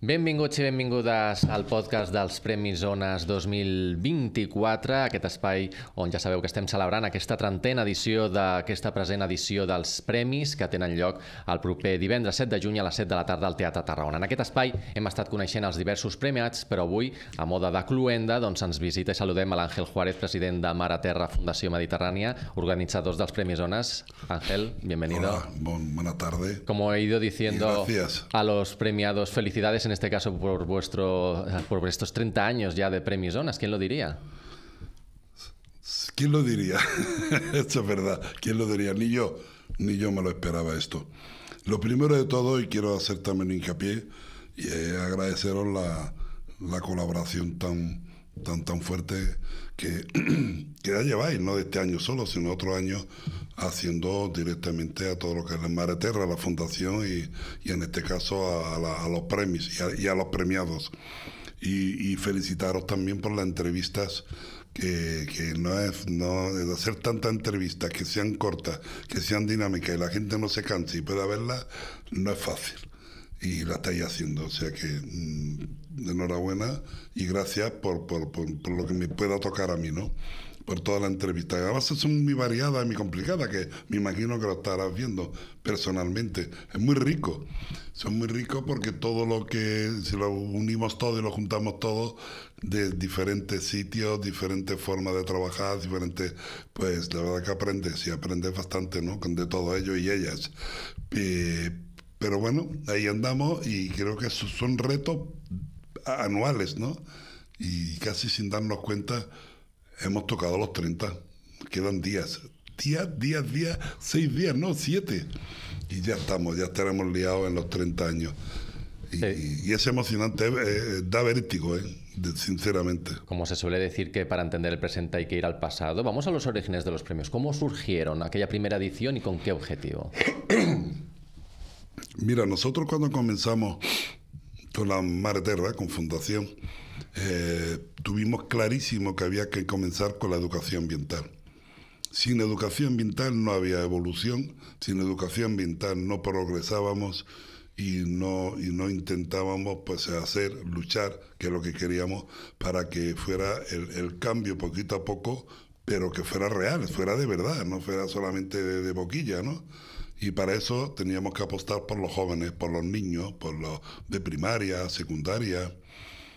Benvinguts i benvingudes al podcast dels Premis Zones 2024, aquest espai on ja sabeu que estem celebrant aquesta trentena edició d'aquesta present edició dels Premis que tenen lloc el proper divendres 7 de juny a les 7 de la tarda al Teatre Tarragona. En aquest espai hem estat coneixent els diversos premiats, però avui, a moda de cluenda, doncs ens visita i saludem a l'Àngel Juárez, president de a Terra Fundació Mediterrània, organitzadors dels Premis Zones. Àngel, bienvenido. Hola, bon, buena tarde. Como he ido diciendo a los premiados, felicidades en este caso por, vuestro, por estos 30 años ya de Premios ¿Quién lo diría? ¿Quién lo diría? Eso es verdad. ¿Quién lo diría? Ni yo, ni yo me lo esperaba esto. Lo primero de todo, y quiero hacer también hincapié, y eh, agradeceros la, la colaboración tan, tan, tan fuerte que, que ya lleváis, no de este año solo, sino otro año haciendo directamente a todo lo que es la Mare Terra, la Fundación y, en este caso a, los premios y a, los premiados. Y, felicitaros también por las entrevistas. Que, no es no es hacer tantas entrevistas que sean cortas, que sean dinámicas y la gente no se canse y pueda verlas, no es fácil y la estáis haciendo. O sea que mm, enhorabuena y gracias por, por, por, lo que me pueda tocar a mí, ¿no? Por toda la entrevista. Además son muy variadas y muy complicadas, que me imagino que lo estarás viendo personalmente. Es muy rico. Son muy ricos porque todo lo que, si lo unimos todo y lo juntamos todo, de diferentes sitios, diferentes formas de trabajar, diferentes, pues la verdad que aprendes y aprendes bastante, ¿no? De todo ello y ellas. Eh, pero bueno, ahí andamos y creo que son retos anuales, ¿no? Y casi sin darnos cuenta, hemos tocado los 30. Quedan días, días, días, días, seis días, no, siete. Y ya estamos, ya estaremos liados en los 30 años. Y, es emocionante, eh, eh, da vértigo, eh, sinceramente. Como se suele decir que para entender el presente hay que ir al pasado, vamos a los orígenes de los premios. ¿Cómo surgieron aquella primera edición y con qué objetivo? Mira, nosotros cuando comenzamos con la Mar Terra, con Fundación, eh, tuvimos clarísimo que había que comenzar con la educación ambiental. Sin educación ambiental no había evolución, sin educación ambiental no progresábamos y no, intentábamos pues, hacer, luchar, que es lo que queríamos, para que fuera el, cambio poquito a poco, pero que fuera real, fuera de verdad, no fuera solamente de, de boquilla, ¿no? Y para eso teníamos que apostar por los jóvenes, por los niños, por los de primaria, secundaria.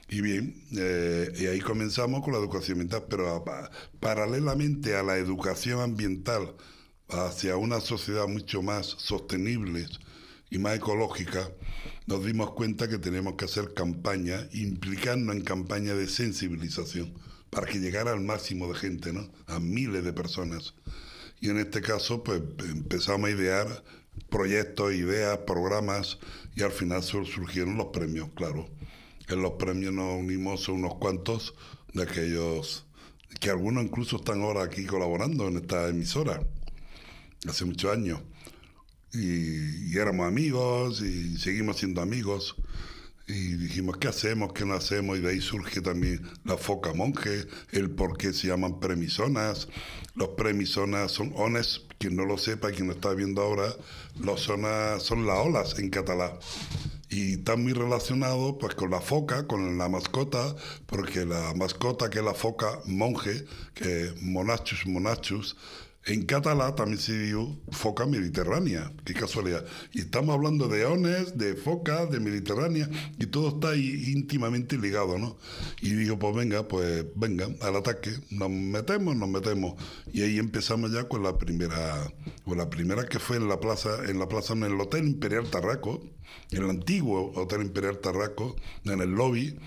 Y bien, eh, y ahí comenzamos con la educación ambiental, pero ah, paralelamente a la educación ambiental hacia una sociedad mucho más sostenible y más ecológica, nos dimos cuenta que tenemos que hacer campaña, implicando en campaña de sensibilización, para que llegara al máximo de gente, ¿no? a miles de personas. Y en este caso, pues empezamos a idear proyectos, ideas, programas y al final surgieron los premios, claro. En los premios nos unimos unos cuantos de aquellos que algunos incluso están ahora aquí colaborando en esta emisora, hace muchos años. Y, y éramos amigos y seguimos siendo amigos y dijimos, ¿qué hacemos? ¿Qué no hacemos? Y de ahí surge también la foca monje, el por qué se llaman premisonas. Los premisonas son ones, quien no lo sepa, quien lo está viendo ahora, los zonas son las olas en catalán. Y están muy relacionados pues, con la foca, con la mascota, porque la mascota que es la foca monje, que monachus monachus, en catalá también se dio foca mediterránea, qué casualidad. Y estamos hablando de ones, de foca, de mediterránea, y todo está ahí íntimamente ligado, ¿no? Y digo, pues venga, pues venga, al ataque, nos metemos, nos metemos. Y ahí empezamos ya con la primera, con la primera que fue en la plaza, en la plaza, en el Hotel Imperial Tarraco, en el antiguo Hotel Imperial Tarraco, en el lobby,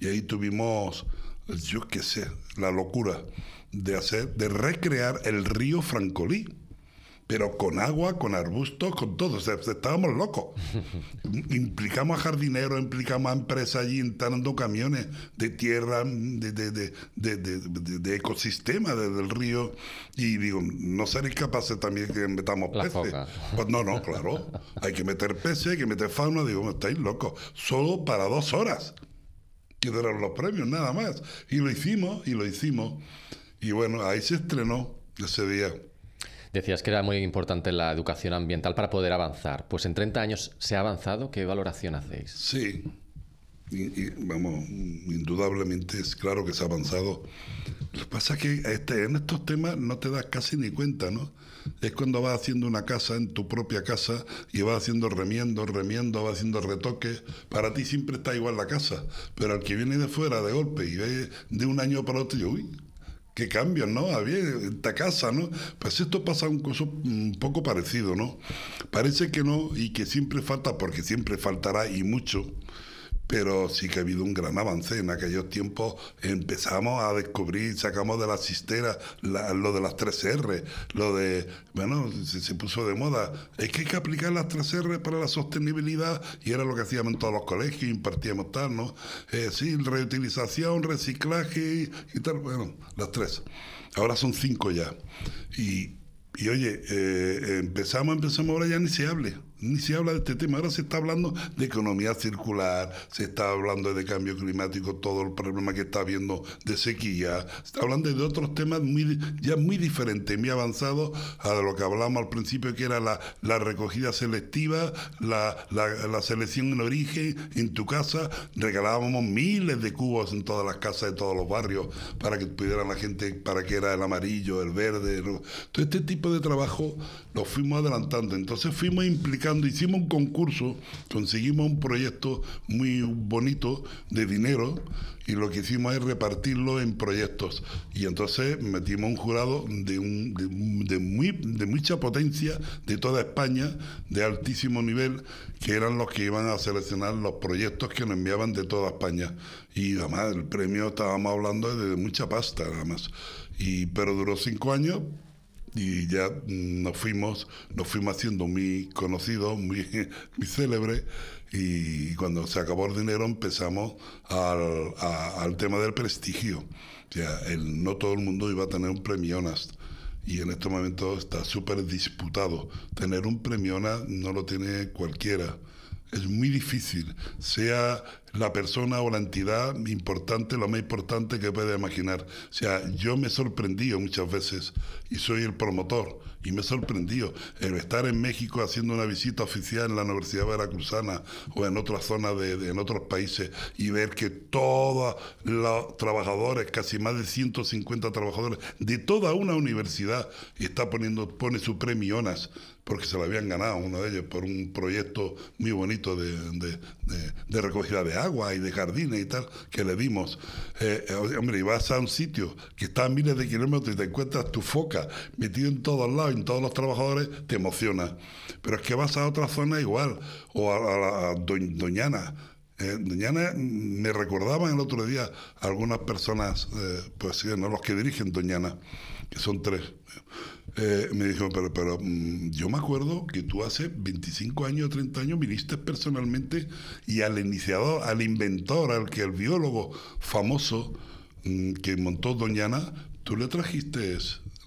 y ahí tuvimos, yo qué sé, la locura de hacer, de recrear el río Francolí. Pero con agua, con arbustos, con todo. estábamos locos. implicamos a jardineros, implicamos a empresas allí entrando camiones de tierra, de, de, de, de ecosistema del río. Y digo, no seréis capaces también que metamos peces. Pues no, no, claro. Hay que meter peces, hay que meter fauna. Digo, estáis locos. Solo para dos horas. Que los premios, nada más. Y lo hicimos, y lo hicimos. Y bueno, ahí se estrenó ese día. Decías que era muy importante la educación ambiental para poder avanzar. Pues en 30 años se ha avanzado. ¿Qué valoración hacéis? Sí, y, vamos, indudablemente es claro que se ha avanzado. Lo que pasa es que este, en estos temas no te das casi ni cuenta, ¿no? Es cuando vas haciendo una casa en tu propia casa y vas haciendo remiendo, remiendo, vas haciendo retoques. Para ti siempre está igual la casa, pero al que viene de fuera de golpe y ve de un año para otro, y uy, que cambian, ¿no? Había esta casa, ¿no? Pues esto pasa un un mm, poco parecido, ¿no? Parece que no y que siempre falta, porque siempre faltará y mucho, pero sí que ha habido un gran avance. En aquellos tiempos empezamos a descubrir, sacamos de la cistera lo de las 3R, lo de, bueno, se, puso de moda. Es que hay que aplicar las 3R para la sostenibilidad y era lo que hacíamos en todos los colegios, impartíamos tal, ¿no? Eh, sí, reutilización, reciclaje y, tal, bueno, las tres. Ahora son cinco ya. Y, oye, eh, empezamos, empezamos, ahora ya ni se hable ni se habla de este tema. Ahora se está hablando de economía circular, se está hablando de cambio climático, todo el problema que está habiendo de sequía, se está hablando de otros temas muy, ya muy diferentes, muy avanzados a lo que hablábamos al principio, que era la, recogida selectiva, la, selección en origen, en tu casa. Regalábamos miles de cubos en todas las casas de todos los barrios para que pudiera la gente, para que era el amarillo, el verde. Todo este tipo de trabajo lo fuimos adelantando. Entonces fuimos implicando cuando hicimos un concurso, conseguimos un proyecto muy bonito de dinero y lo que hicimos es repartirlo en proyectos. Y entonces metimos un jurado de, muy, de mucha potencia de toda España, de altísimo nivel, que eran los que iban a seleccionar los proyectos que nos enviaban de toda España. Y además el premio estábamos hablando de mucha pasta, más Y, pero duró cinco años y ya nos fuimos, nos fuimos haciendo muy conocidos, muy, muy célebres, y cuando se acabó el dinero empezamos al, tema del prestigio. O sea, el, no todo el mundo iba a tener un premio nas y en este momento está súper disputado. Tener un premio no lo tiene cualquiera. Es muy difícil, sea la persona o la entidad importante, lo más importante que puede imaginar. O sea, yo me he sorprendido muchas veces y soy el promotor y me he sorprendido el estar en México haciendo una visita oficial en la Universidad Veracruzana o en otras zonas de, en otros países y ver que todos los trabajadores, casi más de 150 trabajadores de toda una universidad está poniendo pone su premionas porque se lo habían ganado uno de ellos por un proyecto muy bonito de, recogida de agua y de jardines y tal, que le dimos. Eh, eh, hombre, y vas a un sitio que está a miles de kilómetros y te encuentras tu foca metido en todos lados, en todos los trabajadores, te emociona. Pero es que vas a otra zona igual, o a, a Doñana Doñana eh, mm, me recordaban el otro día algunas personas, eh, pues no los que dirigen Doñana, que son tres. Eh, me dijo, pero, pero mm, yo me acuerdo que tú hace 25 años, 30 años viniste personalmente y al iniciador, al inventor, al que el biólogo famoso mm, que montó Doñana, tú le trajiste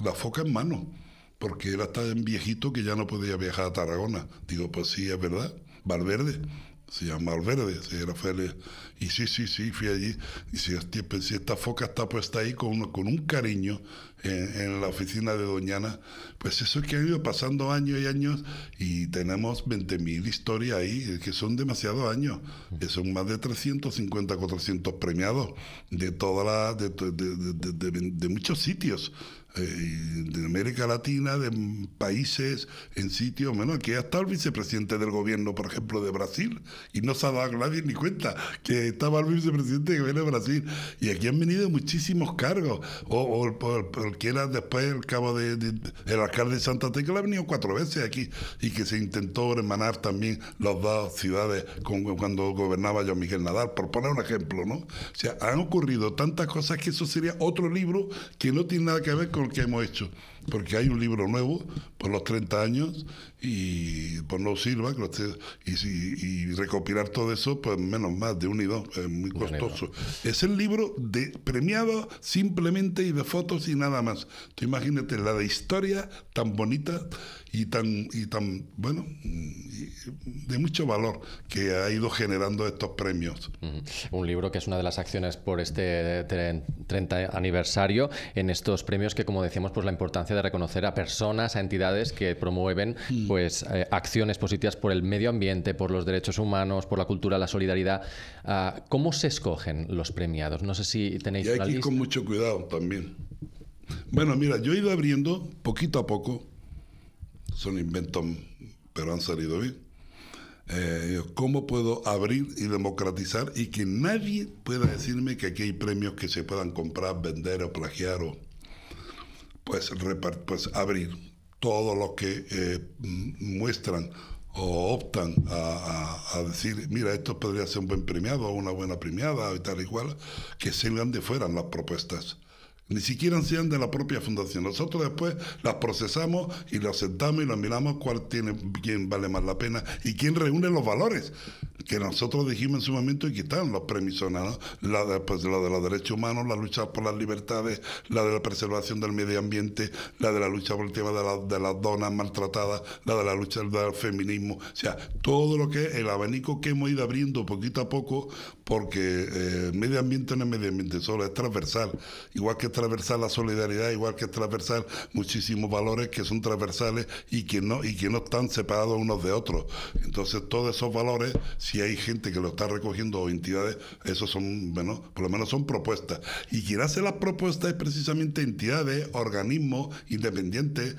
la foca en mano, porque era tan viejito que ya no podía viajar a Tarragona. Digo, pues sí, es verdad, Valverde se llama Valverde, era, Rafael y sí, sí, sí, fui allí. Y si, esta foca está puesta ahí con, con un cariño en, la oficina de Doñana, pues eso es que ha ido pasando años y años y tenemos 20.000 historias ahí, que son demasiados años. Que son más de 350, 400 premiados de, toda la, de, muchos sitios. Eh, de América Latina, de países, en sitios, bueno, aquí hasta el vicepresidente del gobierno, por ejemplo, de Brasil, y no se ha dado nadie ni cuenta que estaba el vicepresidente que viene de Brasil. Y aquí han venido muchísimos cargos. O, el que era después el cabo de, el alcalde de Santa Tecla ha venido cuatro veces aquí y que se intentó hermanar también las dos ciudades cuando gobernaba yo Miguel Nadal, por poner un ejemplo, ¿no? O han ocurrido tantas cosas que eso sería otro libro que no tiene nada que ver con lo que hemos hecho porque hay un libro nuevo por los 30 años y por pues no sirva y, recopilar todo eso, pues menos más, de un y dos, es muy costoso. Es el libro de premiado simplemente y de fotos y nada más. Tú imagínate la de historia tan bonita y tan, y tan bueno, de mucho valor que ha ido generando estos premios. Un libro que es una de las acciones por este 30 eh, aniversario en estos premios que, como decíamos, pues la importancia de reconocer a personas, a entidades que promueven mm. pues, eh, acciones positivas por el medio ambiente, por los derechos humanos, por la cultura, la solidaridad. Ah, ¿Cómo se escogen los premiados? No sé si tenéis... Y hay que ir con mucho cuidado también. Bueno, mira, yo he ido abriendo poquito a poco, son inventos, mm, pero han salido bien. Eh, ¿Cómo puedo abrir y democratizar y que nadie pueda decirme que aquí hay premios que se puedan comprar, vender o plagiar o pues, pues abrir todo lo que eh, muestran o optan a, decir, mira, esto podría ser un buen premiado o una buena premiada y tal y cual, que salgan de fuera las propuestas. Ni siquiera sean de la propia fundación. Nosotros después las procesamos y las sentamos y las miramos cuál tiene, quién vale más la pena y quién reúne los valores que nosotros dijimos en su momento y que están los premisionados, pues, la de, la de los derechos humanos, la lucha por las libertades, la de la preservación del medio ambiente, la de la lucha por el tema de, la, de las donas maltratadas, la de la lucha del feminismo, o sea, todo lo que es el abanico que hemos ido abriendo poquito a poco, porque eh, medio ambiente no es medio ambiente solo, es transversal, igual que es transversal la solidaridad, igual que es transversal muchísimos valores que son transversales y que no, y que no están separados unos de otros. Entonces todos esos valores, si hay gente que lo está recogiendo o entidades, eso son, bueno, por lo menos son propuestas. Y quien hace las propuestas es precisamente entidades, organismos independientes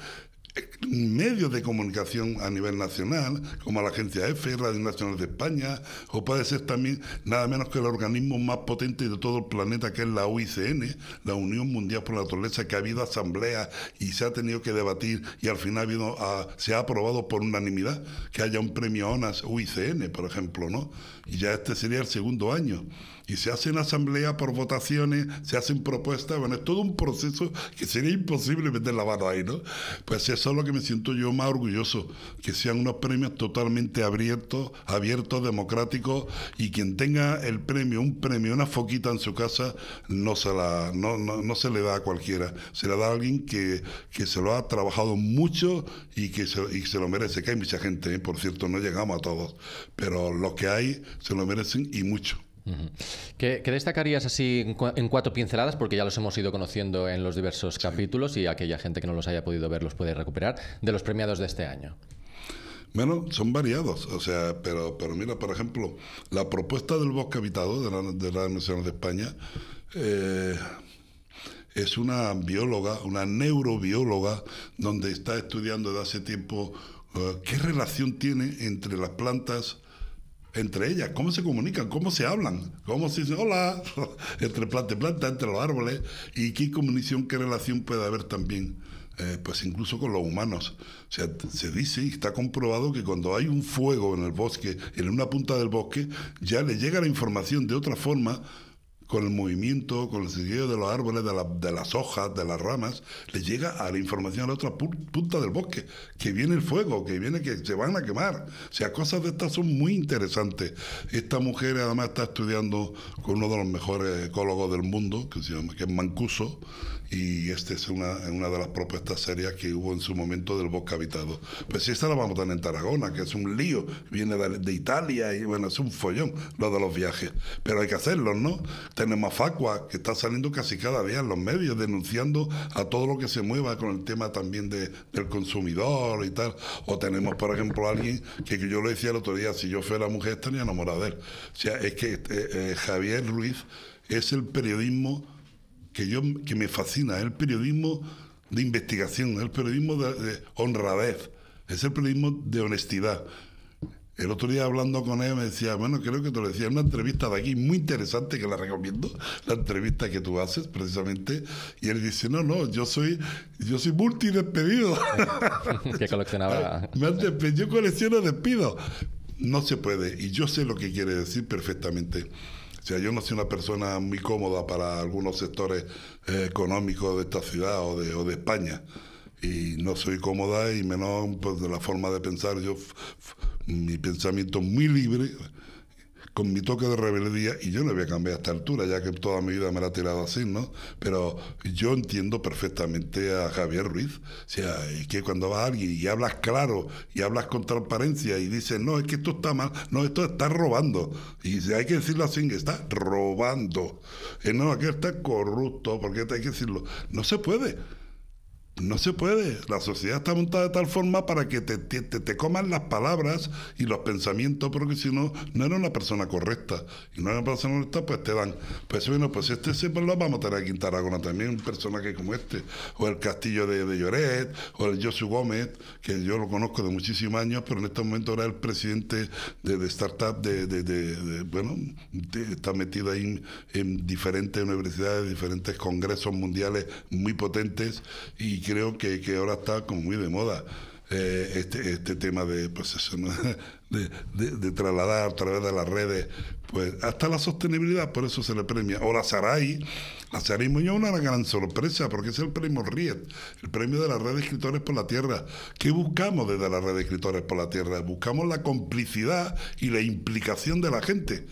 medios de comunicación a nivel nacional, como la agencia EFE, Radio Nacional de España, o puede ser también nada menos que el organismo más potente de todo el planeta, que es la UICN, la Unión Mundial por la Naturaleza, que ha habido asamblea y se ha tenido que debatir y al final ah, se ha aprobado por unanimidad que haya un premio ONAS UICN, por ejemplo, ¿no? Y ya este sería el segundo año y se hacen asambleas por votaciones, se hacen propuestas, bueno, es todo un proceso que sería imposible meter la mano ahí, ¿no? Pues eso es lo que me siento yo más orgulloso, que sean unos premios totalmente abiertos, abiertos, democráticos, y quien tenga el premio, un premio, una foquita en su casa, no se, la, no, se le da a cualquiera, se le da a alguien que, que se lo ha trabajado mucho y que se, lo merece, que hay mucha gente, ¿eh? por cierto, no llegamos a todos, pero los que hay se lo merecen y mucho. ¿Qué, destacarías así en cuatro pinceladas? Porque ya los hemos ido conociendo en los diversos capítulos y aquella gente que no los haya podido ver los puede recuperar, de los premiados de este año. Bueno, son variados, o sea, pero, pero mira, por ejemplo, la propuesta del bosque habitado de la, de Nacional de España eh, es una bióloga, una neurobióloga, donde está estudiando desde hace tiempo eh, qué relación tiene entre las plantas entre ellas, cómo se comunican, cómo se hablan, cómo se dice hola, entre planta y planta, entre los árboles, y qué comunicación, qué relación puede haber también. Eh, pues incluso con los humanos. O sea, se dice y está comprobado que cuando hay un fuego en el bosque, en una punta del bosque, ya le llega la información de otra forma con el movimiento, con el sentido de los árboles, de, las hojas, de las ramas, le llega a la información a la otra punta del bosque, que viene el fuego, que viene que se van a quemar. O sea, cosas de estas son muy interesantes. Esta mujer además está estudiando con uno de los mejores ecólogos del mundo, que se llama que es Mancuso, y esta es una, una de las propuestas serias que hubo en su momento del bosque habitado. Pues esta la vamos a tener en Tarragona, que es un lío, viene de, Italia, y bueno, es un follón lo de los viajes, pero hay que hacerlo, ¿no? Tenemos a Facua, que está saliendo casi cada día en los medios, denunciando a todo lo que se mueva con el tema también de, del consumidor y tal. O tenemos, por ejemplo, a alguien que, yo le decía el otro día, si yo fuera mujer estaría enamorada de él. O sea, es que este, eh, Javier Ruiz es el periodismo que, yo, me fascina, es el periodismo de investigación, es el periodismo de honradez, es el periodismo de honestidad, el otro día hablando con él me decía, bueno, creo que te lo decía una entrevista de aquí, muy interesante que la recomiendo, la entrevista que tú haces precisamente, y él dice, no, no, yo soy, yo soy multi despedido. que coleccionaba. yo colecciono despidos. No se puede, y yo sé lo que quiere decir perfectamente. O sea, yo no soy una persona muy cómoda para algunos sectores eh, económicos de esta ciudad o de, o de España y no soy cómoda y menos pues, de la forma de pensar. Yo, mi pensamiento muy libre, con mi toque de rebeldía, y yo no voy a cambiar a esta altura, ya que toda mi vida me la ha tirado así, ¿no? Pero yo entiendo perfectamente a Javier Ruiz. O sea, es que cuando vas a alguien y hablas claro, y hablas con transparencia, y dices, no, es que esto está mal, no, esto está robando. Y hay que decirlo así, está robando. Eh, no, aquí está corrupto, porque hay que decirlo. No se puede. No se puede. La sociedad está montada de tal forma para que te, te, coman las palabras y los pensamientos, porque si no, no eres una persona correcta. Y no eres una persona correcta, pues te dan. Pues bueno, pues este se pues, lo vamos a tener aquí en Tarragona también, un personaje como este. O el Castillo de, de Lloret, o el Josu Gómez, que yo lo conozco de muchísimos años, pero en este momento era el presidente de, startup de, bueno, está metido ahí en, diferentes universidades, diferentes congresos mundiales muy potentes y creo que, ahora está como muy de moda. Eh, este, este, tema de, pues de, trasladar a través de las redes, pues hasta la sostenibilidad, por eso se le premia. O la Sarai la Saray Muñoz, una gran sorpresa, porque es el premio RIET, el premio de la red de escritores por la tierra. ¿Qué buscamos desde la red de escritores por la tierra? Buscamos la complicidad y la implicación de la gente.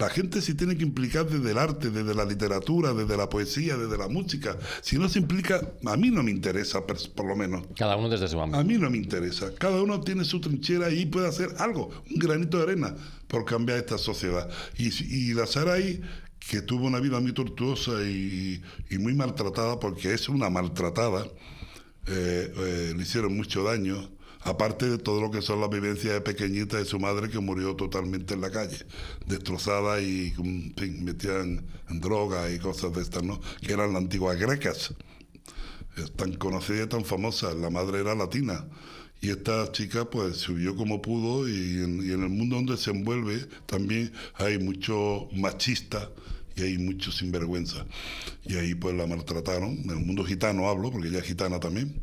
La gente se tiene que implicar desde el arte, desde la literatura, desde la poesía, desde la música. Si no se implica, a mí no me interesa, por lo menos. Cada uno desde su ámbito. A mí no me interesa. Cada uno tiene su trinchera y puede hacer algo, un granito de arena, por cambiar esta sociedad. Y, la Saray, que tuvo una vida muy tortuosa y, muy maltratada, porque es una maltratada, eh, eh, le hicieron mucho daño Aparte de todo lo que son las vivencias de pequeñita de su madre que murió totalmente en la calle, destrozada y metida en, drogas y cosas de estas, ¿no? Que eran las antiguas grecas, tan conocida y tan famosa. La madre era latina. Y esta chica pues subió como pudo y en, y en el mundo donde se envuelve también hay mucho machista y hay mucho sinvergüenza. Y ahí pues la maltrataron, en el mundo gitano hablo, porque ella es gitana también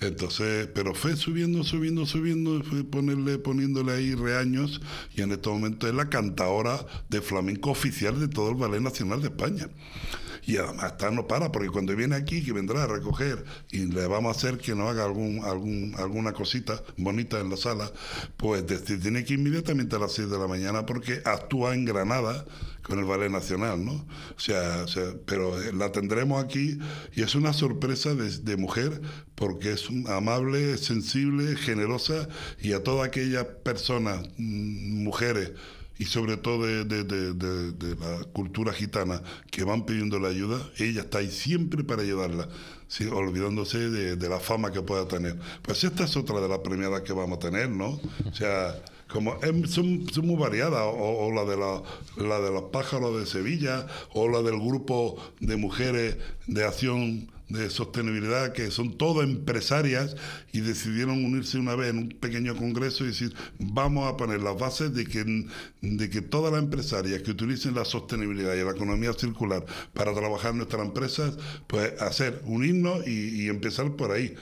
entonces, pero fue subiendo, subiendo, subiendo, fue ponerle, poniéndole ahí reaños y en este momento es la cantadora de flamenco oficial de todo el Ballet Nacional de España. Y además está no para, porque cuando viene aquí, que vendrá a recoger y le vamos a hacer que nos haga algún, algún, alguna cosita bonita en la sala, pues tiene que ir inmediatamente a las 6 de la mañana porque actúa en Granada con el Ballet Nacional, ¿no? O sea, pero eh, la tendremos aquí y es una sorpresa de mujer porque es amable, sensible, generosa y a todas aquellas personas, mm, mujeres, y sobre todo de, la cultura gitana que van pidiendo la ayuda, ella está ahí siempre para ayudarla, olvidándose de, la fama que pueda tener. Pues esta es otra de las premiadas que vamos a tener, ¿no? O sea, como em, son, son muy variadas, o, la, de la, la de los pájaros de Sevilla, o la del grupo de mujeres de acción de sostenibilidad, que son todas empresarias y decidieron unirse una vez en un pequeño congreso y decir, vamos a poner las bases de que, de que todas las empresarias que utilicen la sostenibilidad y la economía circular para trabajar nuestras empresas, pues hacer, unirnos y, empezar por ahí.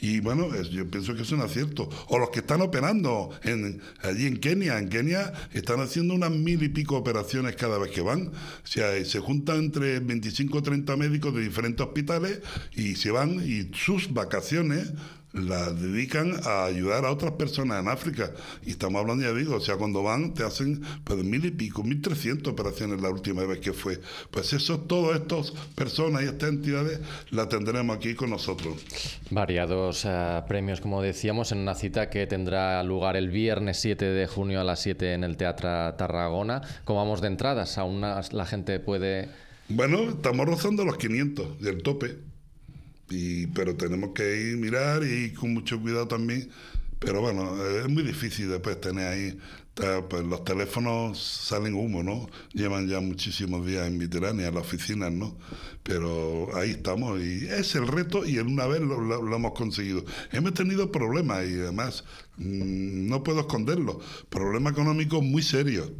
y bueno, yo pienso que es un acierto. O los que están operando allí en Kenia, en Kenia están haciendo unas mil y pico operaciones cada vez que van. O se juntan entre 25 o 30 médicos de diferentes hospitales y se van y sus vacaciones las dedican a ayudar a otras personas en África. Y estamos hablando, ya digo, o sea, cuando van te hacen pues mil y pico, mil trescientos operaciones la última vez que fue. Pues eso, todas estas personas y estas entidades las tendremos aquí con nosotros. Variados eh, premios, como decíamos, en una cita que tendrá lugar el viernes 7 de junio a las 7 en el Teatro Tarragona. Como vamos de entradas, aún la gente puede bueno, estamos rozando los 500 del tope, y, pero tenemos que ir mirar y con mucho cuidado también. Pero bueno, eh, es muy difícil después tener ahí, pues los teléfonos salen humo, ¿no? Llevan ya muchísimos días en Mediterránea, en las oficinas, ¿no? Pero ahí estamos y es el reto y en una vez lo, hemos conseguido. Hemos tenido problemas y además mm, no puedo esconderlo, problemas económicos muy serios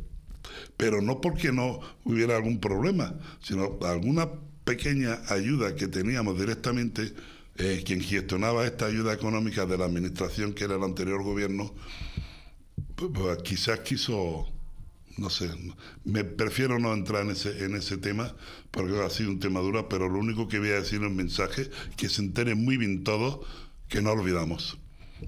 pero no porque no hubiera algún problema, sino alguna pequeña ayuda que teníamos directamente, eh, quien gestionaba esta ayuda económica de la administración, que era el anterior gobierno, pues, pues, quizás quiso, no sé, me prefiero no entrar en ese, en ese tema, porque ha sido un tema duro, pero lo único que voy a decir es un mensaje, que se entere muy bien todos, que no olvidamos,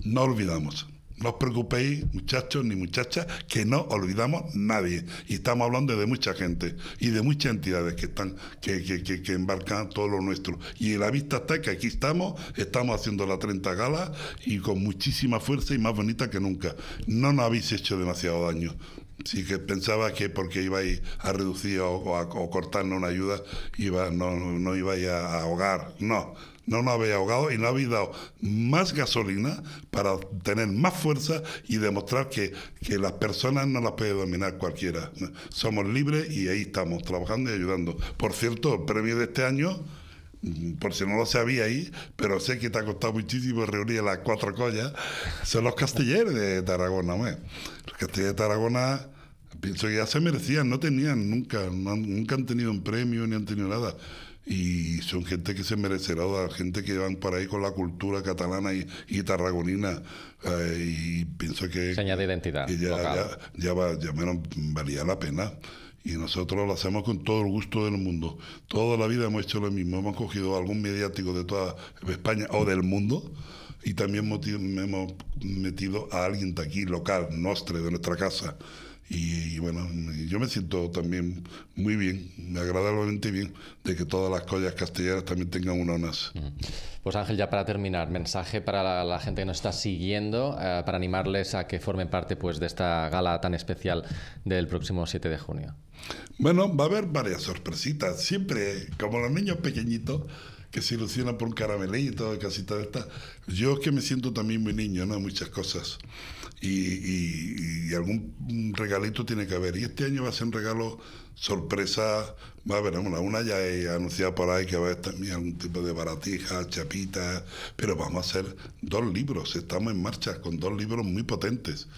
no olvidamos. No os preocupéis, muchachos ni muchachas, que no olvidamos nadie. Y estamos hablando de mucha gente y de muchas entidades que están, que, que, que, embarcan todo lo nuestro. Y la vista está que aquí estamos, estamos haciendo la 30 gala y con muchísima fuerza y más bonita que nunca. No nos habéis hecho demasiado daño. Sí que pensaba que porque ibais a reducir o, a cortarnos una ayuda, iba, no, no ibais a ahogar. No, no nos habéis ahogado y no habéis dado más gasolina para tener más fuerza y demostrar que, las personas no las puede dominar cualquiera. Somos libres y ahí estamos, trabajando y ayudando. Por cierto, el premio de este año mm, por si no lo sabía ahí, pero sé que te ha costado muchísimo reunir las cuatro collas, son los castilleros de Tarragona. Los castilleros de Tarragona, pienso que ya se merecían, no tenían nunca, nunca han tenido un premio ni han tenido nada y son gente que se merecerá, gente que van para ahí con la cultura catalana y, tarragonina eh, y pienso que... de identidad. ya, ya, ya, menos valía la pena. Y nosotros lo hacemos con todo el gusto del mundo. Toda la vida hemos hecho lo mismo. Hemos cogido algún mediático de toda España o del mundo y también hemos metido a alguien de aquí, local, nuestro de nuestra casa. Y, bueno, yo me siento también muy bien, agradablemente bien, de que todas las collas castellanas también tengan una ONAS. Mm. Pues Ángel, ya para terminar, mensaje para la, gente que nos está siguiendo, eh, para animarles a que formen parte pues, de esta gala tan especial del próximo 7 de junio. Bueno, va a haber varias sorpresitas, siempre, como los niños pequeñitos que se ilusionan por un caramelito, casi todo está Yo que me siento también muy niño, ¿no? Muchas cosas y, algún regalito tiene que haber. Y este año va a ser un regalo sorpresa, va a haber una, una ya he anunciado por ahí que va a haber también algún tipo de baratijas, chapita... pero vamos a hacer dos libros, estamos en marcha con dos libros muy potentes.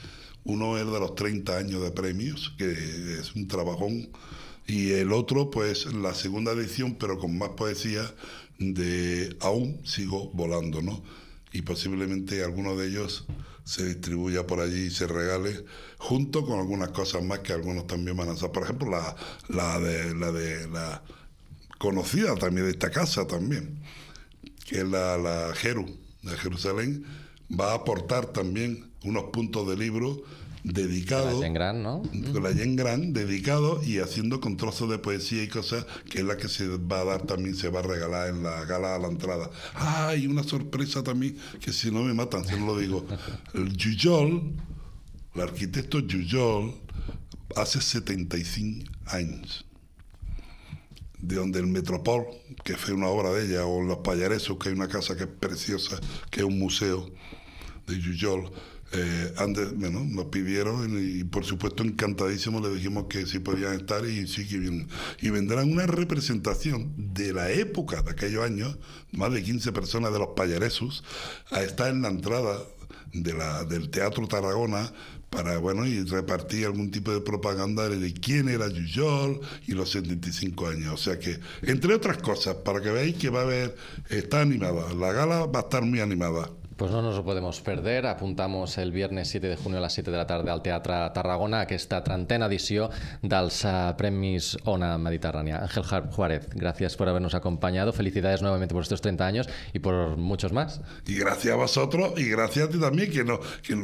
Uno es de los 30 años de premios, que es un trabajón, y el otro, pues la segunda edición, pero con más poesía, de Aún sigo volando, ¿no? Y posiblemente alguno de ellos se distribuya por allí y se regale, junto con algunas cosas más que algunos también van a hacer. Por ejemplo, la, la de la de la conocida también de esta casa también, que es la, la Jeru, de Jerusalén, va a aportar también unos puntos de libro dedicado. Con ¿no? dedicado y haciendo con trozos de poesía y cosas, que es la que se va a dar también, se va a regalar en la gala a la entrada. Ah, una sorpresa también, que si no me matan, se lo digo. El Yuyol, el arquitecto Yuyol, hace 75 años de donde el Metropol, que fue una obra de ella, o Los Payaresos, que hay una casa que es preciosa, que es un museo de Yuyol, eh, antes, bueno, nos pidieron y por supuesto encantadísimo le dijimos que sí podían estar y sí que vienen. Y vendrán una representación de la época de aquellos años, más de 15 personas de los payaresos, a estar en la entrada de la, del Teatro Tarragona para, bueno, y repartir algún tipo de propaganda de quién era Yuyol y los 75 años. O sea que, entre otras cosas, para que veáis que va a haber, está animada, la gala va a estar muy animada. Pues no nos lo podemos perder. Apuntamos el viernes 7 de junio a las 7 de la tarde al Teatro Tarragona que trentena edición dels eh, Premis Ona Mediterránea. Ángel Juárez, gracias por habernos acompañado. Felicidades nuevamente por estos 30 años y por muchos más. Y gracias a vosotros y gracias a ti también, que, no,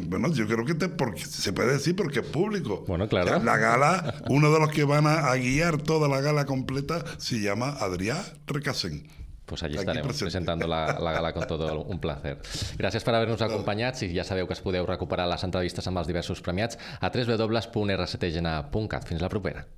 bueno, yo creo que te, porque, se puede decir porque es público. Bueno, claro. la gala, uno de los que van a, guiar toda la gala completa se llama Adrián Recasen. Pues allí estarem presentando la, la gala con todo un placer. Gràcies per haver-nos acompanyat i ja sabeu que es podeu recuperar les entrevistes amb els diversos premiats a www.rctgna.cat. Fins la propera.